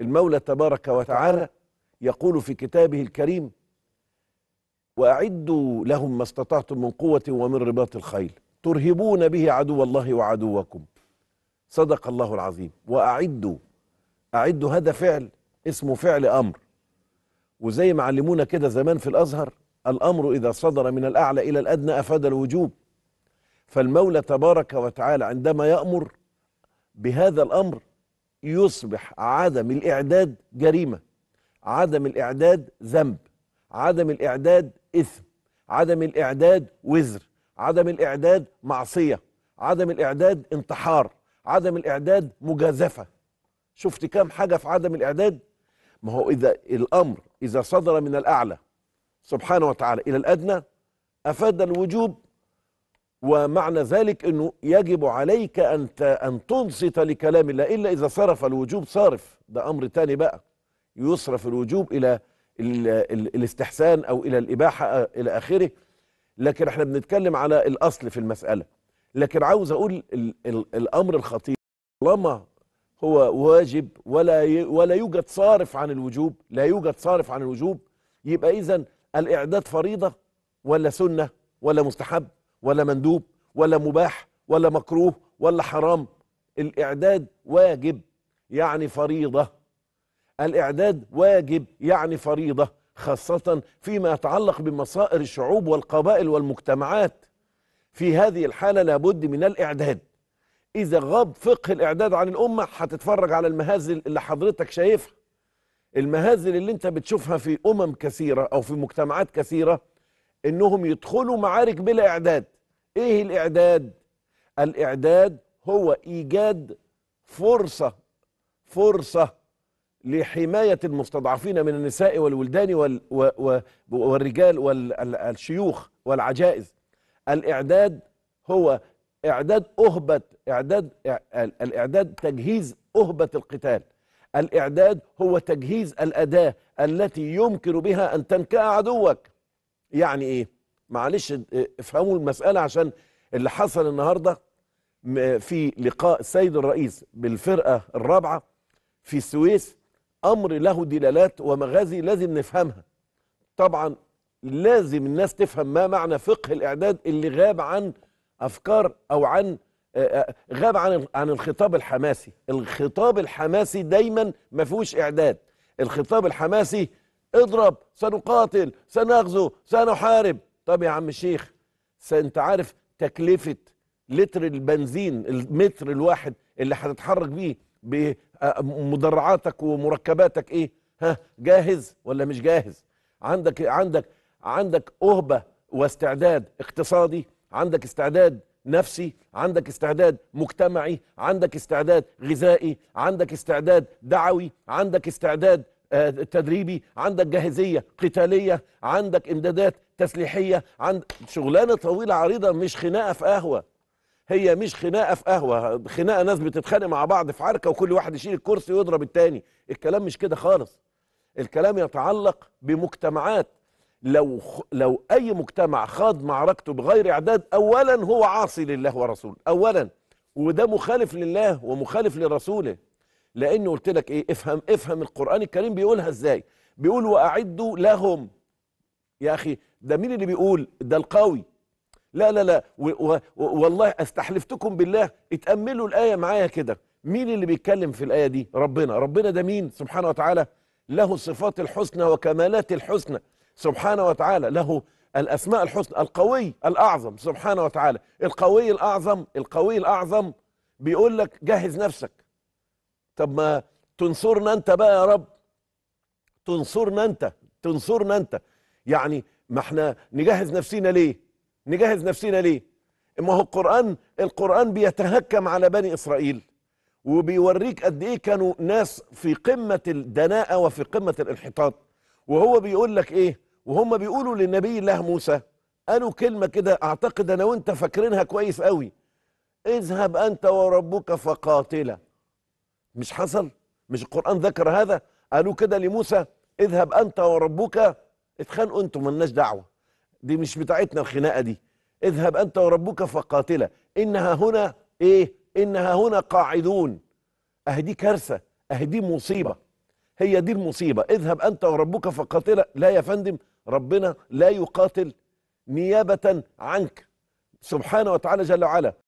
المولى تبارك وتعالى يقول في كتابه الكريم واعدوا لهم ما استطعتم من قوه ومن رباط الخيل ترهبون به عدو الله وعدوكم صدق الله العظيم واعدوا اعدوا هذا فعل اسمه فعل امر وزي ما علمونا كده زمان في الازهر الامر اذا صدر من الاعلى الى الادنى افاد الوجوب فالمولى تبارك وتعالى عندما يامر بهذا الامر يصبح عدم الإعداد جريمة عدم الإعداد ذنب عدم الإعداد إثم عدم الإعداد وزر عدم الإعداد معصية عدم الإعداد انتحار عدم الإعداد مجازفة شفت كام حاجة في عدم الإعداد ما هو إذا الأمر إذا صدر من الأعلى سبحانه وتعالى إلى الأدنى أفاد الوجوب ومعنى ذلك أنه يجب عليك أن أن تنصت لكلام الله إلا إذا صرف الوجوب صارف ده أمر تاني بقى يصرف الوجوب إلى الاستحسان أو إلى الإباحة آه، إلى آخره لكن احنا بنتكلم على الأصل في المسألة لكن عاوز أقول الـ الـ الأمر الخطير طالما هو واجب ولا ولا يوجد صارف عن الوجوب لا يوجد صارف عن الوجوب يبقى إذا الإعداد فريضة ولا سنة ولا مستحب ولا مندوب ولا مباح ولا مكروه ولا حرام الإعداد واجب يعني فريضة الإعداد واجب يعني فريضة خاصة فيما يتعلق بمصائر الشعوب والقبائل والمجتمعات في هذه الحالة لابد من الإعداد إذا غاب فقه الإعداد عن الأمة هتتفرج على المهازل اللي حضرتك شايفها المهازل اللي انت بتشوفها في أمم كثيرة أو في مجتمعات كثيرة انهم يدخلوا معارك بلا اعداد ايه الاعداد الاعداد هو ايجاد فرصه فرصه لحمايه المستضعفين من النساء والولدان وال و والرجال والشيوخ والعجائز الاعداد هو اعداد اهبه اعداد الاعداد تجهيز اهبه القتال الاعداد هو تجهيز الاداه التي يمكن بها ان تنكأ عدوك يعني ايه معلش افهموا المساله عشان اللي حصل النهارده في لقاء السيد الرئيس بالفرقه الرابعه في السويس امر له دلالات ومغازي لازم نفهمها طبعا لازم الناس تفهم ما معنى فقه الاعداد اللي غاب عن افكار او عن غاب عن عن الخطاب الحماسي الخطاب الحماسي دايما ما فيهوش اعداد الخطاب الحماسي اضرب سنقاتل سنغزو سنحارب طب يا عم الشيخ انت عارف تكلفه لتر البنزين المتر الواحد اللي هتتحرك بيه بمدرعاتك آه، ومركباتك ايه ها جاهز ولا مش جاهز عندك عندك عندك أهبة واستعداد اقتصادي عندك استعداد نفسي عندك استعداد مجتمعي عندك استعداد غذائي عندك استعداد دعوي عندك استعداد آه، تدريبي عندك جاهزيه قتاليه عندك امدادات تسليحيه عند شغلانه طويله عريضه مش خناقه في قهوه هي مش خناقه في قهوه خناقه ناس بتتخانق مع بعض في عركه وكل واحد يشيل الكرسي ويضرب التاني الكلام مش كده خالص الكلام يتعلق بمجتمعات لو لو اي مجتمع خاض معركته بغير اعداد اولا هو عاصي لله ورسوله اولا وده مخالف لله ومخالف لرسوله لانه قلت لك ايه افهم افهم القران الكريم بيقولها ازاي بيقول واعدوا لهم يا اخي ده مين اللي بيقول ده القوي لا لا لا و و والله استحلفتكم بالله اتاملوا الايه معايا كده مين اللي بيتكلم في الايه دي ربنا ربنا ده مين سبحانه وتعالى له الصفات الحسنى وكمالات الحسنى سبحانه وتعالى له الاسماء الحسنى القوي الاعظم سبحانه وتعالى القوي الاعظم القوي الاعظم بيقول لك جهز نفسك طب ما تنصرنا انت بقى يا رب تنصرنا انت تنصرنا انت يعني ما احنا نجهز نفسينا ليه نجهز نفسينا ليه ما هو القرآن القرآن بيتهكم على بني إسرائيل وبيوريك قد إيه كانوا ناس في قمة الدناءة وفي قمة الانحطاط وهو بيقول لك إيه وهم بيقولوا للنبي الله موسى قالوا كلمة كده أعتقد أنا وأنت فاكرينها كويس قوي اذهب أنت وربك فقاتلا مش حصل مش القرآن ذكر هذا قالوا كده لموسى اذهب أنت وربك اتخانقوا انتم مالناش دعوة دي مش بتاعتنا الخناقة دي اذهب أنت وربك فقاتلا إنها هنا إيه إنها هنا قاعدون أهدي كارثة أهدي مصيبة هي دي المصيبة اذهب أنت وربك فقاتلا لا يا فندم ربنا لا يقاتل نيابة عنك سبحانه وتعالى جل وعلا